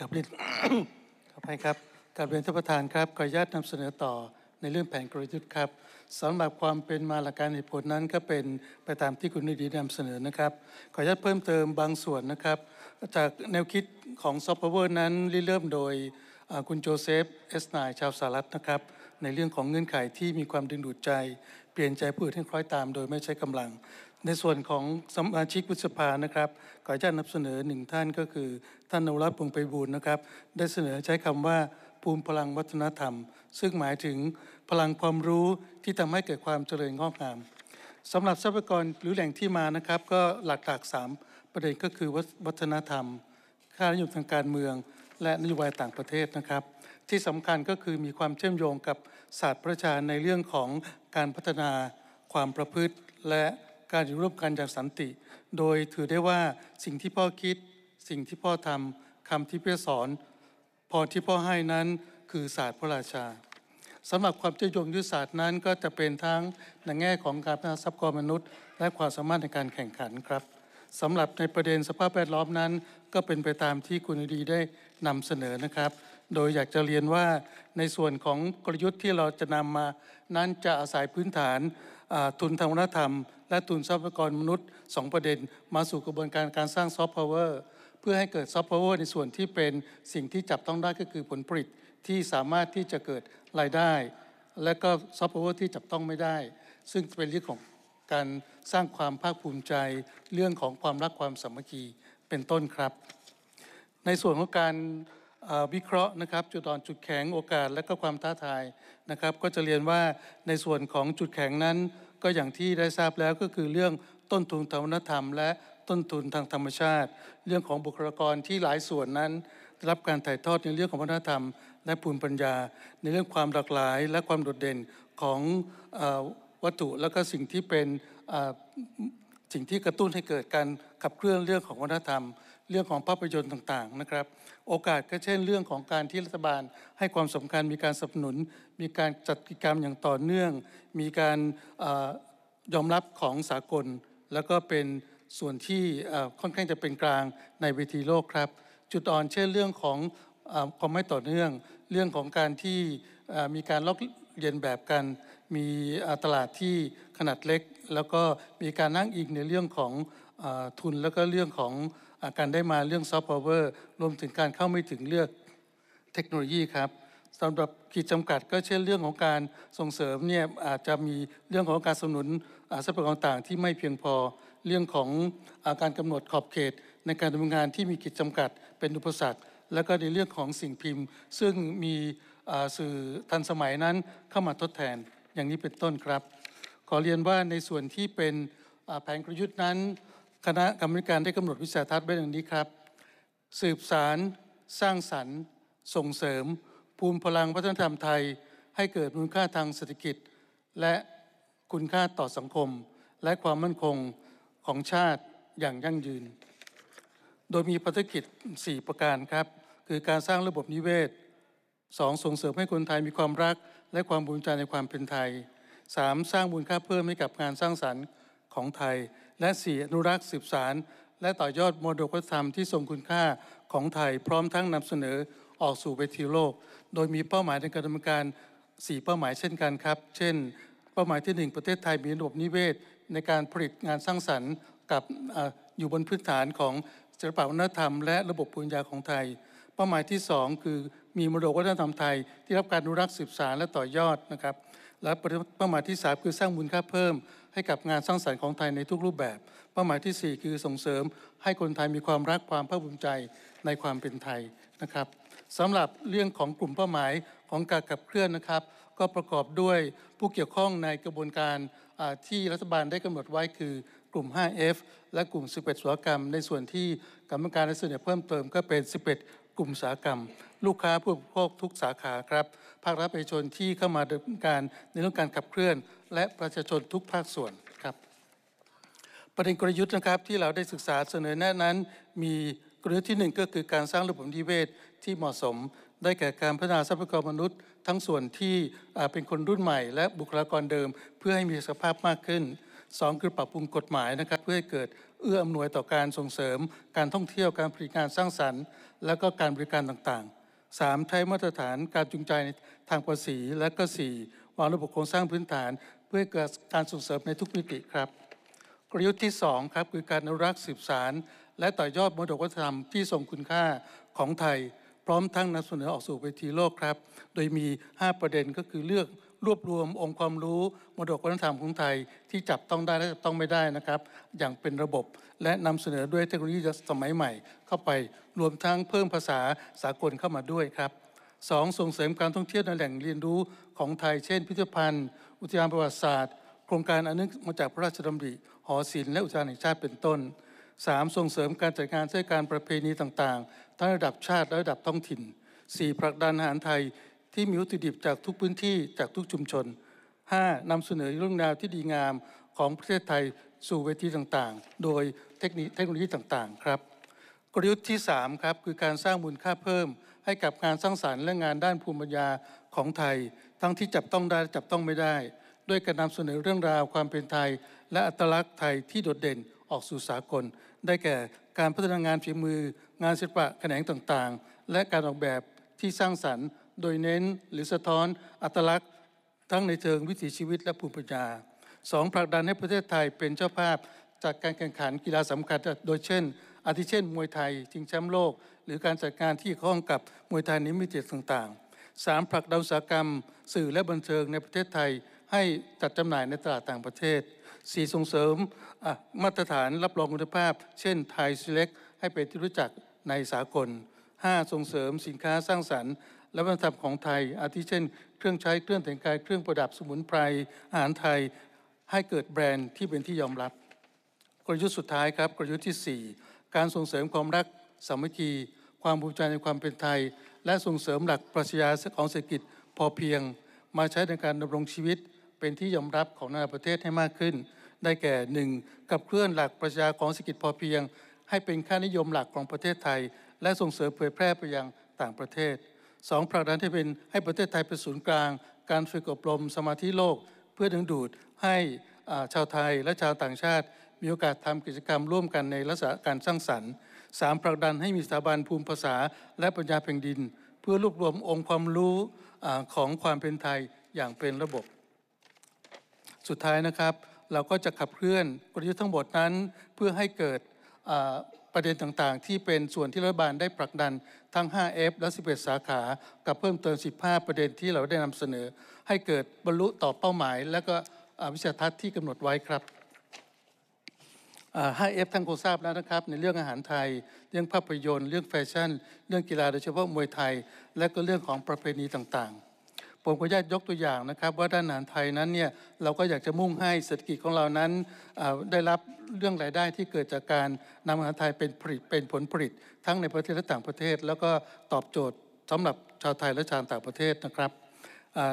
กับเรียนขอให้ครับกับเรียนท่านประธานครับ ขออนุญาตนำเสนอต่อในเรื่องแผนกลยุทธ์ครับสำหรับความเป็นมาหลักการเหตุผลนั้นก็เป็นไปตามที่คุณนิดีนำเสนอนะครับ ขออนุญาตเพิ่มเติมบางส่วนนะครับ จากแนวคิดของซอฟต์แวร์นั้นเริ่มโดยคุณโจเซฟเอสนายชาวสหรัฐนะครับ ในเรื่องของเงื่อนไขที่มีความดึงดูดใจ เปลี่ยนใจผู้อื่นให้คล้อยตามโดยไม่ใช้กำลังในส่วนของสมาชิกวุฒิสภานะครับ ขออนุญานนำเสนอหนึ่งท่านก็คือ ท่านนวรัตน์พงไพบูลนะครับ ได้เสนอใช้คำว่า ภูมิพลังวัฒนธรรม ซึ่งหมายถึงพลังความรู้ที่ทำให้เกิดความเจริญงอกงาม สำหรับทรัพยากรหรือแหล่งที่มานะครับ ก็หลักๆ3ประเด็นก็คือวัฒนธรรมค่านิยมทางการเมือง และนโยบายต่างประเทศนะครับ ที่สำคัญก็คือมีความเชื่อมโยงกับศาสตร์ประชาในเรื่องของการพัฒนาความประพฤติและการอยู่ร่วมกันอย่างสันติโดยถือได้ว่าสิ่งที่พ่อคิด สิ่งที่พ่อทำคำที่พ่อสอนพอที่พ่อให้นั้นคือศาสตร์พระราชาสำหรับความเชื่อโยงยุทธศาสตร์นั้นก็จะเป็นทั้งในแง่ของการพัฒนาทรัพยากรมนุษย์ และความสามารถในการแข่งขันครับสำหรับในประเด็นสภาพแวดล้อมนั้นก็เป็นไปตามที่คุณดีได้นำเสนอนะครับ โดยอยากจะเรียนว่าในส่วนของกลยุทธ์ที่เราจะนำมานั้นจะอาศัยพื้นฐานทุนทางวัฒนธรรมและทุนทรัพยากรมนุษย์2ประเด็นมาสู่กระบวนการการสร้างซอฟต์พาวเวอร์เพื่อให้เกิดซอฟต์พาวเวอร์ในส่วนที่เป็นสิ่งที่จับต้องได้ก็คือผลผลิตที่สามารถที่จะเกิดรายได้ และก็ซอฟต์พาวเวอร์ที่จับต้องไม่ได้ ซึ่งเป็นเรื่องของการสร้างความภาคภูมิใจเรื่องของความรักความสามัคคีเป็นต้นครับ ในส่วนของการวิเคราะห์นะครับ จุดอ่อนจุดแข็งโอกาสและก็ความท้าทายนะครับก็จะเรียนว่าในส่วนของจุดแข็งนั้นก็อย่างที่ได้ทราบแล้วก็คือเรื่องต้นทุนทางวัฒนธรรม และต้นทุนทางธรรมชาติ เรื่องของบุคลากรที่หลายส่วนนั้นรับการถ่ายทอดในเรื่องของวัฒนธรรมและภูมิปัญญา ในเรื่องความหลากหลายและความโดดเด่นของวัตถุและก็สิ่งที่เป็นสิ่งที่กระตุ้นให้เกิดการขับเคลื่อนเรื่องของวัฒนธรรมเรื่องของภาพยนตร์ต่างๆนะครับ โอกาสก็เช่น เรื่องของการที่รัฐบาลให้ความสำคัญ มีการสนับสนุน มีการจัดกิจกรรมอย่างต่อเนื่อง มีการยอมรับของสากล แล้วก็เป็นส่วนที่ค่อนข้างจะเป็นกลางในเวทีโลกครับ จุดอ่อนเช่นเรื่องของความไม่ต่อเนื่อง เรื่องของการที่มีการล็อกเรียนแบบกัน มีตลาดที่ขนาดเล็ก แล้วก็มีการนั่งอิงในเรื่องของทุน แล้วก็เรื่องของการได้มาเรื่องซอฟต์พาวเวอร์รวมถึงการเข้าไม่ถึงเลือกเทคโนโลยีครับสำหรับขีดจำกัดก็เช่นเรื่องของการส่งเสริมเนี่ยอาจจะมีเรื่องของการสนับสนุนทรัพยากรต่าง ที่ไม่เพียงพอเรื่องของอาการกำหนดขอบเขต ในการดำเนินงานที่มีขีดจำกัดเป็นอุปสรรคและก็ในเรื่องของสิ่งพิมพ์ ซึ่งมีสื่อทันสมัยนั้นเข้ามาทดแทนอย่างนี้เป็นต้นครับ ขอเรียนว่าในส่วนที่เป็นแผนกลยุทธ์นั้นคณะกรรมการได้กำหนดวิสัยทัศน์ไว้ดังนี้ครับ สืบสาร สร้างสรรค์ส่งเสริม ภูมิพลังวัฒนธรรมไทยให้เกิดมูลค่าทางเศรษฐกิจ และคุณค่าต่อสังคม และความมั่นคงของชาติอย่างยั่งยืน โดยมีภารกิจ 4 ประการครับ คือการสร้างระบบนิเวศ 2. ส่งเสริมให้คนไทยมีความรักและความภูมิใจในความเป็นไทย 3. สร้างมูลค่าเพิ่มให้กับงานสร้างสรรค์ของไทยและ 4 อนุรักษ์สืบสารและต่อยอดมรดกธรรมที่ทรงคุณค่าของไทย พร้อมทั้งนำเสนอออกสู่เวทีโลก โดยมีเป้าหมายในการดำเนินการ 4 เป้าหมายเช่นกันครับ เช่น เป้าหมายที่ 1 ประเทศไทยมีระบบนิเวศในการผลิตงานสร้างสรรค์กับออยู่บนพื้นฐานของศิลปวัฒนธรรมและระบบปุญญาของไทย เป้าหมายที่ 2 คือมีมรดกวัฒนธรรมไทย ที่รับการอนุรักษ์สืบสานและต่อยอดนะครับและเป้าหมายที่ 3 คือสร้างมูลค่าเพิ่มให้กับงานสร้างสรรค์ของไทยในทุกรูปแบบ เป้าหมายที่ 4 คือส่งเสริมให้คนไทยมีความรักความภาคภูมิใจในความเป็นไทยนะครับสำหรับเรื่องของกลุ่มเป้าหมายของการกับเคลื่อนนะครับ ก็ประกอบด้วยผู้เกี่ยวข้องในกระบวนการที่รัฐบาลได้กำหนดไว้คือกลุ่ม 5F และกลุ่ม 11สวกรรม ในส่วนที่กรรมการได้เสนอเพิ่มเติมก็เป็น 11กลุ่มสาหกรรม ลูกค้าผู้บริโภคทุกสาขาครับ ภาครัฐประชาชนที่เข้ามาดำเนินการในเรื่องการขับเคลื่อน และประชาชนทุกภาคส่วนครับ ประเด็นกลยุทธ์นะครับที่เราได้ศึกษาเสนอแนะนั้น มีกลยุทธ์ที่ 1 ก็คือการสร้างระบบนิเวศที่เหมาะสม ได้แก่การพัฒนาทรัพยากรมนุษย์ ทั้งส่วนที่เป็นคนรุ่นใหม่ และบุคลากรเดิม เพื่อให้มีสภาพมากขึ้น2คือปรับปรุงกฎหมายนะครับเพื่อให้เกิดเอื้ออำนวยต่อการส่งเสริมการท่องเที่ยวการผลิตงานสร้างสรรค์ และก็การบริการต่างๆ 3. ใช้มาตรฐานการจูงใจในทางภาษี และก็ 4. วางระบบโครงสร้างพื้นฐาน เพื่อเกิดการส่งเสริมในทุกมิติครับกลยุทธ์ที่ 2 ครับคือการอนุรักษ์สืบสารและต่อยอดมรดกวัฒนธรรมที่ทรงคุณค่าของไทย พร้อมทั้งนำเสนอออกสู่เวทีโลกครับ โดยมี 5 ประเด็นก็คือเลือกรวบรวมองค์ความรู้มรดกวัฒนธรรมของไทยที่จับต้องได้และจับต้องไม่ได้นะครับ อย่างเป็นระบบและนำเสนอด้วยเทคโนโลยีสมัยใหม่ เข้าไปรวมทั้งเพิ่มภาษาสากลเข้ามาด้วยครับสองส่งเสริมการท่องเที่ยวในแหล่งเรียนรู้ของไทยเช่น พิพิธภัณฑ์ อุทยานประวัติศาสตร์ โครงการอนนึกมาจากพระราชดำริ หอศิลป์และอุทยานแห่งชาติเป็นต้น 3. ส่งเสริมการจัดงานเทศกาลประเพณีต่างๆ ทั้งระดับชาติและระดับท้องถิ่น 4. ผลักดันอาหารไทยที่มีวัตถุดิบจากทุกพื้นที่จากทุกชุมชน 5. นำเสนอเรื่องราวที่ดีงามของประเทศไทยสู่เวทีต่างๆ โดยเทคนิคเทคโนโลยีต่างๆ ครับ กลยุทธ์ที่ 3ครับคือการสร้างมูลค่าเพิ่มให้กับงานสร้างสารรค์และงานด้านภูมิปัญญาของไทย ทั้งที่จับต้องได้จับต้องไม่ได้ ด้วยการนำเสนอเรื่องราวความเป็นไทย และอัตลักษณ์ไทยที่โดดเด่นออกสู่สากล ได้แก่การพัฒนางานฝีมือ งานศิลปะแขนงต่างๆ และการออกแบบที่สร้างสรรค์โดยเน้นหรือสะท้อนอัตลักษณ์ ทั้งในเชิงวิถีชีวิตและภูมิปัญญา 2. ผลักดันให้ประเทศไทยเป็นเจ้าภาพ จากการแข่งขันกีฬาสำคัญ โดยเช่นอาทิเช่นมวยไทยชิงแชมป์โลก หรือการจัดการที่ข้องกับมวยไทยนิมิตเจตต่าง ๆ 3. ผลักดันอุตสาหกรรม สื่อและบันเทิงในประเทศไทยให้จัดจำหน่ายในตลาดต่างประเทศ 4. ส่งเสริมมาตรฐานรับรองคุณภาพ เช่นไทยซีเล็กให้เป็นที่รู้จักในสากล 5. ส่งเสริมสินค้าสร้างสรรค์และวัฒนธรรมของไทย อาทิเช่น เครื่องใช้เครื่องแต่งกายเครื่องประดับสมุนไพรอาหารไทย ให้เกิดแบรนด์ที่เป็นที่ยอมรับ กลยุทธ์สุดท้ายครับ กลยุทธ์ที่ 4 การส่งเสริมความรักสามัคคีความภูมิใจในความเป็นไทย และส่งเสริมหลักปรัชญาของเศรษฐกิจพอเพียง มาใช้ในการดำรงชีวิตเป็นที่ยอมรับของนานาประเทศให้มากขึ้น ได้แก่หนึ่งกับเคลื่อนหลักประชาของเศรษฐกิจพอเพียง ให้เป็นค่านิยมหลักของประเทศไทย และส่งเสริมเผยแพร่ไปยังต่างประเทศสงผลักดันให้เป็นให้ประเทศไทยเป็นศูนย์กลาง การฝึกอบรมสมาธิโลก เพื่อดึงดูดให้ชาวไทยและชาวต่างชาติ มีโอกาสทำกิจกรรมร่วมกันในลักษณะการสร้างสรรค์3ผลักดันให้มีสถาบันภูมิภาษา และปัญญาแผ่นดิน เพื่อรวบรวมองค์ความรู้ของความเป็นไทยอย่างเป็นระบบ สุดท้ายนะครับ เราก็จะขับเคลื่อนกลยุทธ์ทั้งหมดนั้นเพื่อให้เกิดประเด็นต่างๆ ที่เป็นส่วนที่รัฐบาลได้ผลักดันทั้ง 5F และ 11 สาขา กับเพิ่มเติม 15 ประเด็นที่เราได้นำเสนอ ให้เกิดบรรลุต่อเป้าหมายและก็วิสัยทัศน์ที่กำหนดไว้ครับ 5F ท่านคงทราบแล้วนะครับในเรื่องอาหารไทยเรื่องภาพยนตร์เรื่องแฟชั่นเรื่องกีฬาโดยเฉพาะมวยไทย และก็เรื่องของประเพณีต่างๆผมขออนุญาตยกตัวอย่างนะครับ ว่าด้านอาหารไทยนั้นเนี่ยเราก็อยากจะมุ่งให้เศรษฐกิจของเรานั้นได้รับเรื่องรายได้ที่เกิดจากการนำอาหารไทยเป็นผลิตเป็นผลผลิตทั้งในประเทศและต่างประเทศ แล้วก็ตอบโจทย์ สำหรับชาวไทยและชาวต่างประเทศนะครับ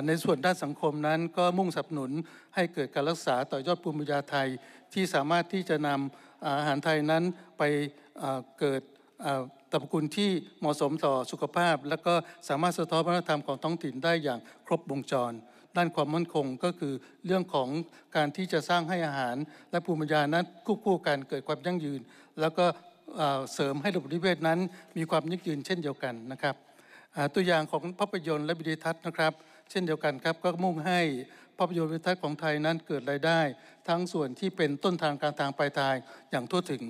ในส่วนด้านสังคมนั้น ก็มุ่งสนับสนุนให้เกิดการรักษาต่อยอดภูมิปัญญาไทยที่สามารถที่จะนำอาหารไทยนั้นไปเกิดตรรมคุณที่เหมาะสมต่อสุขภาพ และก็สามารถสะท้อนวัฒนธรรมของท้องถิ่นได้อย่างครบวงจร ด้านความมั่นคงก็คือเรื่องของการที่จะสร้างให้อาหาร และภูมิปัญญานั้นควบคู่กันเกิดความยั่งยืน แล้วก็เสริมให้ระบบนิเวศนั้นมีความยั่งยืน เช่นเดียวกัน นะครับตัวอย่างของภาพยนตร์และวิดีทัศน์นะครับ เช่นเดียวกัน ครับ ก็มุ่งให้ภาพยนตร์วิทัศน์ของไทยนั้นเกิดรายได้ ทั้งส่วนที่เป็นต้นทางการทางปลายทางอย่างทั่วถึง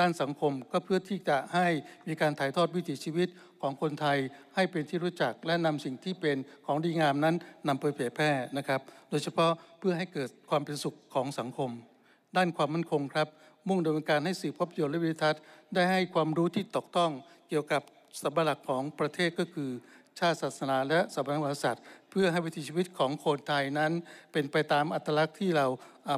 ด้านสังคมก็เพื่อที่จะให้มีการถ่ายทอดวิถีชีวิตของคนไทยให้เป็นที่รู้จักและนำสิ่งที่เป็นของดีงามนั้นนำไปเผยแพร่นะครับโดยเฉพาะเพื่อให้เกิดความเป็นสุขของสังคม ด้านความมั่นคงครับมุ่งดำเนินการให้สื่อพาพยนตและวิทัศน์ได้ให้ความรู้ที่ตกต้องเกี่ยวกับสัญลักษณ์ของประเทศก็คือชาติศาสนา และสถาบันพระมหากษัตริย์เพื่อให้วิถีชีวิตของคนไทยนั้น เป็นไปตามอัตลักษณ์ที่เรา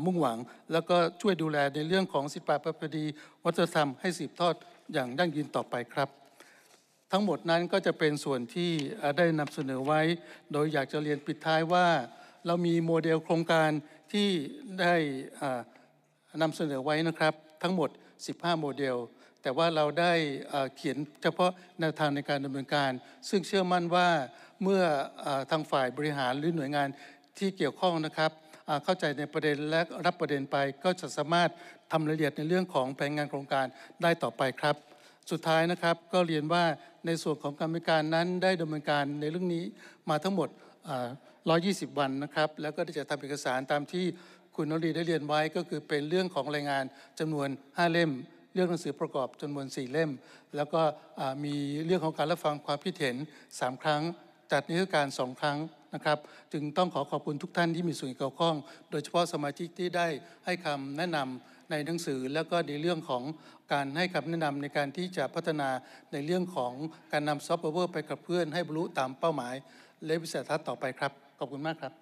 มุ่งหวัง แล้วก็ช่วยดูแลในเรื่องของศิลปะประเพณีวัฒนธรรมให้สืบทอดอย่างยั่งยืนต่อไปครับ ทั้งหมดนั้นก็จะเป็นส่วนที่ได้นำเสนอไว้ โดยอยากจะเรียนปิดท้ายว่าเรามีโมเดลโครงการที่ได้นำเสนอไว้นะครับ ทั้งหมด 15 โมเดลแต่ว่าเราได้เขียนเฉพาะแนวทางในการดำเนินการ ซึ่งเชื่อมั่นว่าเมื่อทางฝ่ายบริหารหรือหน่วยงานที่เกี่ยวข้องนะครับเข้าใจในประเด็นและรับประเด็นไปก็จะสามารถทำรายละเอียดในเรื่องของแผนงานโครงการได้ต่อไปครับ สุดท้ายนะครับก็เรียนว่าในส่วนของกรรมการนั้นได้ดำเนินการในเรื่องนี้มาทั้งหมด 120 วันนะครับ แล้วก็ได้จะทำเอกสารตามที่คุณนรีได้เรียนไว้ก็คือเป็นเรื่องของรายงานจำนวน 5 เล่มเรื่องหนังสือประกอบจำนวน 4เล่มแล้วก็มีเรื่องของการรับฟังความคิดเห็น 3 ครั้ง จัดนิทรรศการ 2 ครั้งนะครับ จึงต้องขอขอบคุณทุกท่านที่มีส่วนเกี่ยวข้อง โดยเฉพาะสมาชิกที่ได้ให้คำแนะนำในหนังสือ แล้วก็ในเรื่องของการให้คำแนะนำในการที่จะพัฒนาในเรื่องของการนำซอฟต์แวร์ไปกับเพื่อนให้บรรลุตามเป้าหมายและวิสัยทัศน์ต่อไปครับขอบคุณมากครับ